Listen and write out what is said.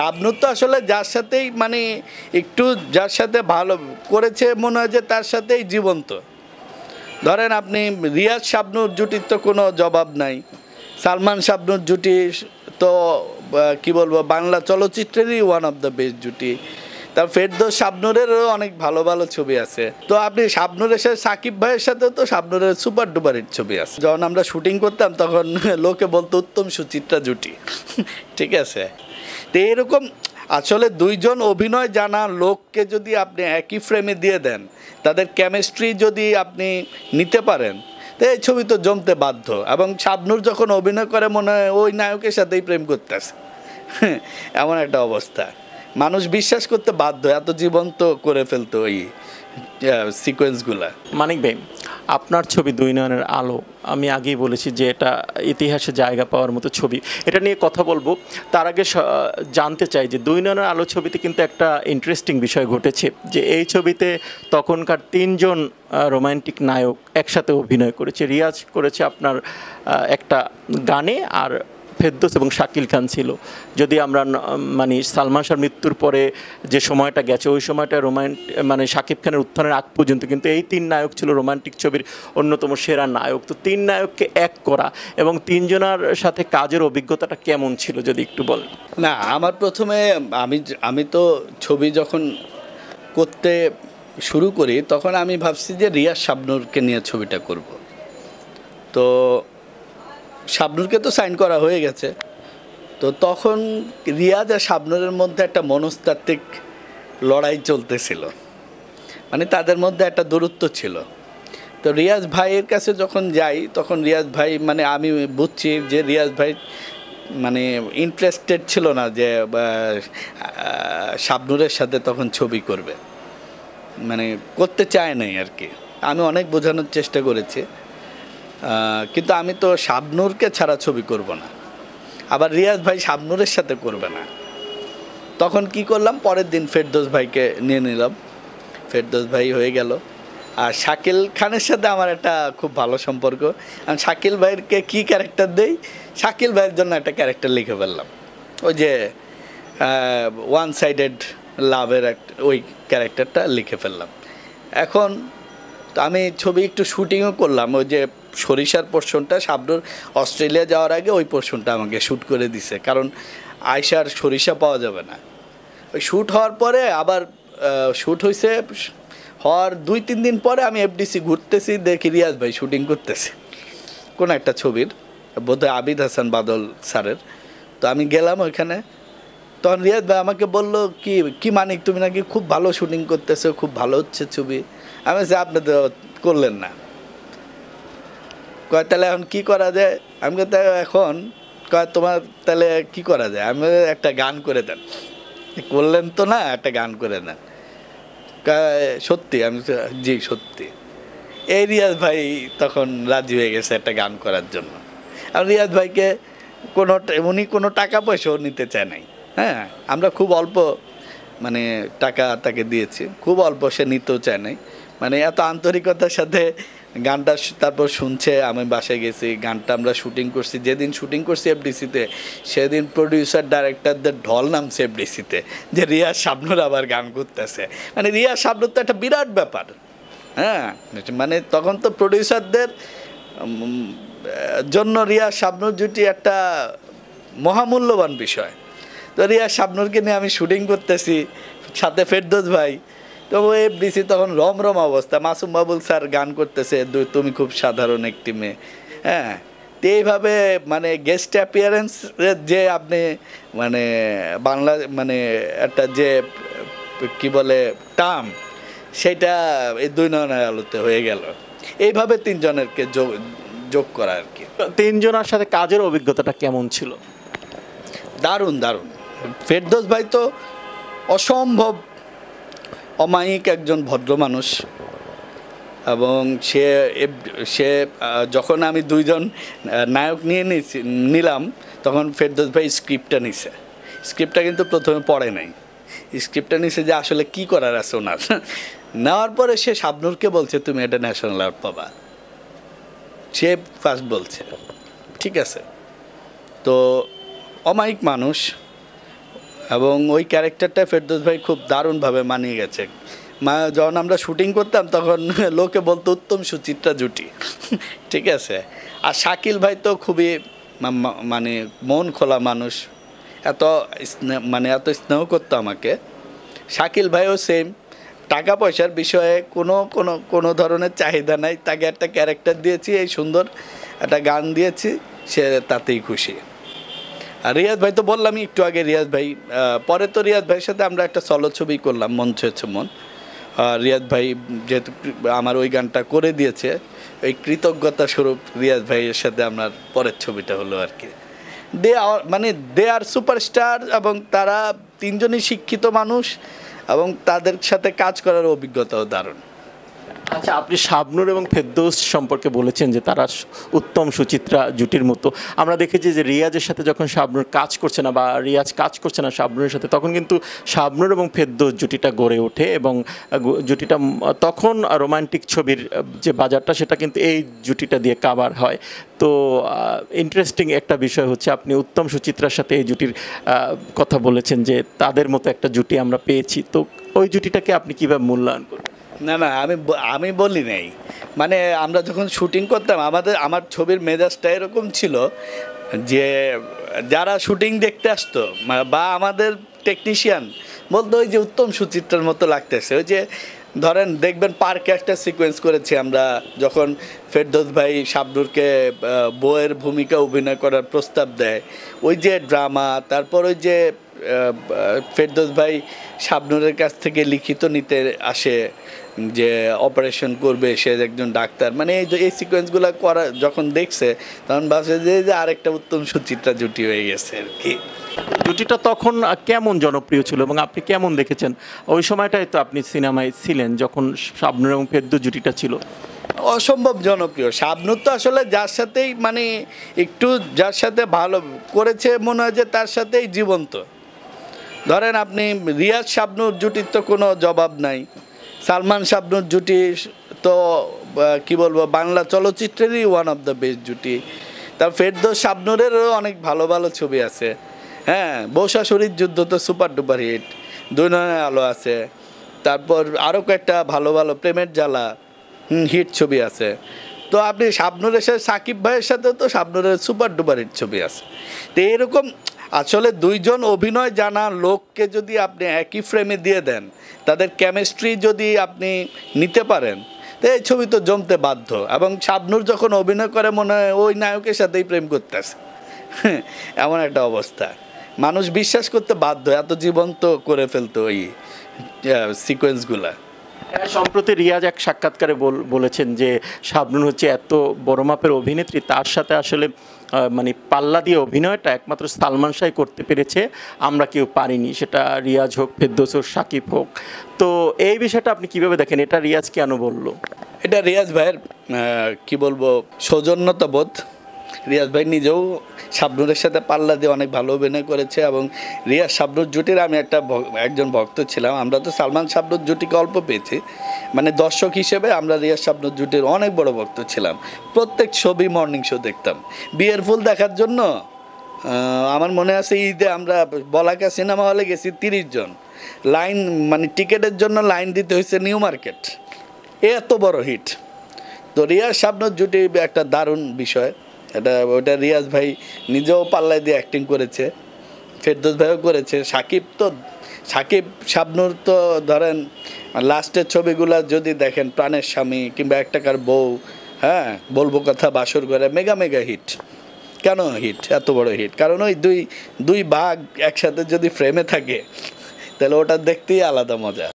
শাবনুর তো আসলে যার সাথেই মানে একটু যার সাথে ভালো করেছে মনে হয় যে তার সাথেই জীবন্ত ধরেন আপনি রিয়াজ শাবনুর জুটির তো কোনো জবাব নাই সালমান শাবনুর জুটি তো কি বলবো বাংলা চলচ্চিত্রেরই ওয়ান অফ দ্য বেস্ট জুটি তার ফেরদোস শাবনুরেরও অনেক ভালো ভালো ছবি আছে তো আপনি শাবনুরের সাথে সাকিব ভাইয়ের সাথে তো শাবনুরের সুপার ডুপার হিট ছবি আছে যখন আমরা শুটিং করতাম তখন লোকে বলতো উত্তম সুচিত্রা জুটি ঠিক আছে তো এরকম আসলে দুইজন অভিনয় জানা লোককে যদি আপনি একই ফ্রেমে দিয়ে দেন তাদের কেমিস্ট্রি যদি আপনি নিতে পারেন তো এই ছবি তো জমতে বাধ্য এবং শাবনুর যখন অভিনয় করে মনে হয় ওই নায়কের সাথেই প্রেম করতেছে এমন একটা অবস্থা মানুষ বিশ্বাস করতে বাধ্য এত জীবন্ত করে ফেলতো ওই সিকোয়েন্সগুলা মানিক ভাই আপনার ছবি দুই নয়নের আলো আমি আগেই বলেছি যে এটা ইতিহাসে জায়গা পাওয়ার মতো ছবি এটা নিয়ে কথা বলবো তার আগে জানতে চাই যে দুই নয়নের আলো ছবিতে কিন্তু একটা ইন্টারেস্টিং বিষয় ঘটেছে যে এই ছবিতে তখনকার তিনজন রোমান্টিক নায়ক একসাথে অভিনয় করেছে রিয়াজ করেছে আপনার একটা গানে আর ফেরদোস এবং শাকিল খান ছিল যদি আমরা মানে সালমান শাহ মৃত্যুর পরে যে সময়টা গেছে ওই সময়টা রোমান্ট মানে শাকিব খানের উত্থানের আগ পর্যন্ত কিন্তু এই তিন নায়ক ছিল রোমান্টিক ছবির অন্যতম সেরা নায়ক তো তিন নায়ককে এক করা এবং তিনজনার সাথে কাজের অভিজ্ঞতাটা কেমন ছিল যদি একটু বল না আমার প্রথমে আমি আমি তো ছবি যখন করতে শুরু করি তখন আমি ভাবছি যে রিয়া শাবনুরকে নিয়ে ছবিটা করব তো শাবনুরকে তো সাইন করা হয়ে গেছে তো তখন রিয়াজ আর শাবনুরের মধ্যে একটা মনস্তাত্ত্বিক লড়াই চলতেছিল মানে তাদের মধ্যে একটা দূরত্ব ছিল তো রিয়াজ ভাইয়ের কাছে যখন যাই তখন রিয়াজ ভাই মানে আমি বুঝছি যে রিয়াজ ভাই মানে ইন্টারেস্টেড ছিল না যে শাবনুরের সাথে তখন ছবি করবে মানে করতে চায় নাই আর কি আমি অনেক বোঝানোর চেষ্টা করেছি কিন্তু আমি তো শাবনুরকে ছাড়া ছবি করব না আবার রিয়াজ ভাই শাবনুরের সাথে করবে না তখন কি করলাম পরের দিন ফেরদোস ভাইকে নিয়ে নিলাম ফেরদোস ভাই হয়ে গেল আর শাকিল খানের সাথে আমার একটা খুব ভালো সম্পর্ক আমি শাকিল ভাইয়েরকে কি ক্যারেক্টার দেই শাকিল ভাইয়ের জন্য একটা ক্যারেক্টার লিখে ফেললাম ওই যে ওয়ান সাইডেড লাভের এক ওই ক্যারেক্টারটা লিখে ফেললাম এখন আমি ছবি একটু শুটিংও করলাম ওই যে সরিষার পোর্শনটা সাবডোর অস্ট্রেলিয়া যাওয়ার আগে ওই পোর্শনটা আমাকে শ্যুট করে দিছে কারণ আয়সার সরিষা পাওয়া যাবে না ওই শ্যুট হওয়ার পরে আবার শ্যুট হয়েছে হওয়ার দুই তিন দিন পরে আমি এফডিসি ঘুরতেছি দেখি রিয়াজ ভাই শ্যুটিং করতেছি কোনো একটা ছবির বোধহয় আবিদ হাসান বাদল স্যারের তো আমি গেলাম ওইখানে তখন রিয়াজ ভাই আমাকে বলল কি কি মানিক তুমি নাকি খুব ভালো শ্যুটিং করতেছো খুব ভালো হচ্ছে ছবি আমি আপনাদের করলেন না কয় তাহলে এখন কী করা যায় আমি তো এখন কয় তোমার তাহলে কি করা যায় আমি একটা গান করে দেন করলেন তো না একটা গান করে দেন সত্যি আমি জি সত্যি এই রিয়াজ ভাই তখন রাজি হয়ে গেছে একটা গান করার জন্য আর রিয়াজ ভাইকে কোনো উনি কোনো টাকা পয়সাও নিতে চায় নাই হ্যাঁ আমরা খুব অল্প মানে টাকা তাকে দিয়েছি খুব অল্প সে নিতেও চায় নাই মানে এত আন্তরিকতার সাথে গানটা তারপর শুনছে আমি বাসায় গেছি গানটা আমরা শুটিং করছি যেদিন শুটিং করছি এফডিসিতে সেদিন প্রডিউসার ডাইরেক্টরদের ঢল নামছে এফডিসিতে যে রিয়া শাবনুর আবার গান করতেছে মানে রিয়া সাবনুর তো একটা বিরাট ব্যাপার হ্যাঁ মানে তখন তো প্রডিউসারদের জন্য রিয়া শাবনুর জুটি একটা মহামূল্যবান বিষয় তো রিয়া শাবনুরকে নিয়ে আমি শুটিং করতেছি সাথে ফেরদোস ভাই তো এফডিসি তখন রমরম অবস্থা মাসুম বাবুল স্যার গান করতেছে তুমি খুব সাধারণ একটি মেয়ে হ্যাঁ তো এইভাবে মানে গেস্ট অ্যাপিয়ারেন্স যে আপনি মানে বাংলা মানে একটা যে কি বলে টার্ম সেটা এই দুই নয়নের আলোতে হয়ে গেল এইভাবে তিনজনেরকে যোগ যোগ করা আর কি তিনজনের সাথে কাজের অভিজ্ঞতাটা কেমন ছিল দারুণ দারুণ ফেরদোস ভাই তো অসম্ভব অমায়িক একজন ভদ্র মানুষ এবং সে সে যখন আমি দুইজন নায়ক নিয়ে নিলাম তখন ফেরদোস ভাই স্ক্রিপ্টটা নিছে স্ক্রিপ্টটা কিন্তু প্রথমে পড়ে নাই স্ক্রিপ্টটা নিছে যে আসলে কি করার আছে ওনার নেওয়ার পরে সে সাবনুরকে বলছে তুমি এটা ন্যাশনাল আর্ট পাবা সে ফার্স্ট বলছে ঠিক আছে তো অমায়িক মানুষ এবং ওই ক্যারেক্টারটা ফেরদৌস ভাই খুব দারুণভাবে মানিয়ে গেছে মা যখন আমরা শুটিং করতাম তখন লোকে বলতো উত্তম সুচিত্রা জুটি ঠিক আছে আর শাকিল ভাই তো খুবই মানে মন খোলা মানুষ এত মানে এত স্নেহ করতো আমাকে শাকিল ভাইও সেম টাকা পয়সার বিষয়ে কোনো কোনো কোনো ধরনের চাহিদা নাই তাকে একটা ক্যারেক্টার দিয়েছি এই সুন্দর একটা গান দিয়েছি সে তাতেই খুশি আর রিয়াজ ভাই তো বললামই একটু আগে রিয়াজ ভাই পরে তো রিয়াজ ভাইয়ের সাথে আমরা একটা সলো ছবি করলাম মন ছুঁয়েছে মন রিয়াজ ভাই যেহেতু আমার ওই গানটা করে দিয়েছে ওই কৃতজ্ঞতা স্বরূপ রিয়াজ ভাইয়ের সাথে আমার পরের ছবিটা হলো আর কি দে মানে দে আর সুপারস্টার এবং তারা তিনজনই শিক্ষিত মানুষ এবং তাদের সাথে কাজ করার অভিজ্ঞতাও দারুণ আচ্ছা আপনি শাবনুর এবং ফেরদৌস সম্পর্কে বলেছেন যে তারা উত্তম সুচিত্রা জুটির মতো আমরা দেখেছি যে রিয়াজের সাথে যখন শাবনুর কাজ করছে না বা রিয়াজ কাজ করছে না শাবনুরের সাথে তখন কিন্তু শাবনুর এবং ফেরদৌস জুটিটা গড়ে ওঠে এবং জুটিটা তখন রোমান্টিক ছবির যে বাজারটা সেটা কিন্তু এই জুটিটা দিয়ে কাবার হয় তো ইন্টারেস্টিং একটা বিষয় হচ্ছে আপনি উত্তম সুচিত্রার সাথে এই জুটির কথা বলেছেন যে তাদের মতো একটা জুটি আমরা পেয়েছি তো ওই জুটিটাকে আপনি কীভাবে মূল্যায়ন করবেন না না আমি আমি বলি নাই মানে আমরা যখন শুটিং করতাম আমাদের আমার ছবির মেজাজটা এরকম ছিল যে যারা শুটিং দেখতে আসতো বা আমাদের টেকনিশিয়ান বলতো ওই যে উত্তম সুচিত্রার মতো লাগতেছে ওই যে ধরেন দেখবেন পার্কে একটা সিকোয়েন্স করেছি আমরা যখন ফেরদোস ভাই শাবনুরকে বইয়ের ভূমিকা অভিনয় করার প্রস্তাব দেয় ওই যে ড্রামা তারপর ওই যে ফেরদোস ভাই শাবনুরের কাছ থেকে লিখিত নিতে আসে যে অপারেশন করবে সে একজন ডাক্তার মানে এই এই সিকোয়েন্সগুলো করা যখন দেখছে তখন ভাবছে যে যে আরেকটা উত্তম সুচিত্রা জুটি হয়ে গেছে আর কি জুটিটা তখন কেমন জনপ্রিয় ছিল এবং আপনি কেমন দেখেছেন ওই সময়টাই তো আপনি সিনেমায় ছিলেন যখন শাবনুর এবং ফেরদু জুটিটা ছিল অসম্ভব জনপ্রিয় শাবনুর তো আসলে যার সাথেই মানে একটু যার সাথে ভালো করেছে মনে হয় যে তার সাথেই জীবন্ত ধরেন আপনি রিয়াজ শাবনুর জুটির তো কোনো জবাব নাই সালমান শাবনুর জুটি তো কি বলবো বাংলা চলচ্চিত্রেরই ওয়ান অফ দ্য বেস্ট জুটি তার ফেরদো শাবনুরেরও অনেক ভালো ভালো ছবি আছে হ্যাঁ বৌশাশুরির যুদ্ধ তো সুপার ডুপার হিট দুই নয়নের আলো আছে তারপর আরও কয়েকটা ভালো ভালো প্রেমের জ্বালা হিট ছবি আছে তো আপনি শাবনুরের সাথে সাকিব ভাইয়ের সাথে তো শাবনুরের সুপার ডুপার হিট ছবি আছে তো এরকম আসলে দুইজন অভিনয় জানা লোককে যদি আপনি একই ফ্রেমে দিয়ে দেন তাদের কেমিস্ট্রি যদি আপনি নিতে পারেন তো এই ছবি তো জমতে বাধ্য এবং শাবনুর যখন অভিনয় করে মনে হয় ওই নায়কের সাথেই প্রেম করতেছে এমন একটা অবস্থা মানুষ বিশ্বাস করতে বাধ্য এত জীবন্ত করে ফেলতো ওই সিকোয়েন্সগুলা হ্যাঁ, সম্প্রতি রিয়াজ এক সাক্ষাৎকারে বলেছেন যে শাবনুর হচ্ছে এত বড় মাপের অভিনেত্রী তার সাথে আসলে মানে পাল্লা দিয়ে অভিনয়টা একমাত্র সালমান শাহ করতে পেরেছে আমরা কেউ পারিনি সেটা রিয়াজ হোক ফেদ্দোস হোক সাকিব হোক তো এই বিষয়টা আপনি কিভাবে দেখেন এটা রিয়াজ কেন বলল এটা রিয়াজ ভাইয়ের কি বলবো সৌজন্যতা বোধ রিয়াজ ভাই নিজেও শাবনুরের সাথে পাল্লা দিয়ে অনেক ভালো অভিনয় করেছে এবং রিয়াজ শাবনুর জুটির আমি একটা একজন ভক্ত ছিলাম আমরা তো সালমান শাবনুর জুটিকে অল্প পেয়েছি মানে দর্শক হিসেবে আমরা রিয়াজ শাবনুর জুটির অনেক বড় ভক্ত ছিলাম প্রত্যেক ছবি মর্নিং শো দেখতাম বিয়ের ফুল দেখার জন্য আমার মনে আছে ঈদে আমরা বলাকা সিনেমা হলে গেছি তিরিশ জন লাইন মানে টিকিটের জন্য লাইন দিতে হয়েছে নিউ মার্কেট এত বড় হিট তো রিয়া সাবনুর জুটি একটা দারুণ বিষয় এটা ওইটা রিয়াজ ভাই নিজেও পাল্লায় দিয়ে অ্যাক্টিং করেছে ফেরদোস ভাইও করেছে সাকিব তো সাকিব শাবনুর তো ধরেন লাস্টের ছবিগুলো যদি দেখেন প্রাণের স্বামী কিংবা এক টাকার বউ হ্যাঁ বলবো কথা বাসর করে মেগা মেগা হিট কেন হিট এত বড় হিট কারণ ওই দুই দুই বাঘ একসাথে যদি ফ্রেমে থাকে তাহলে ওটা দেখতেই আলাদা মজা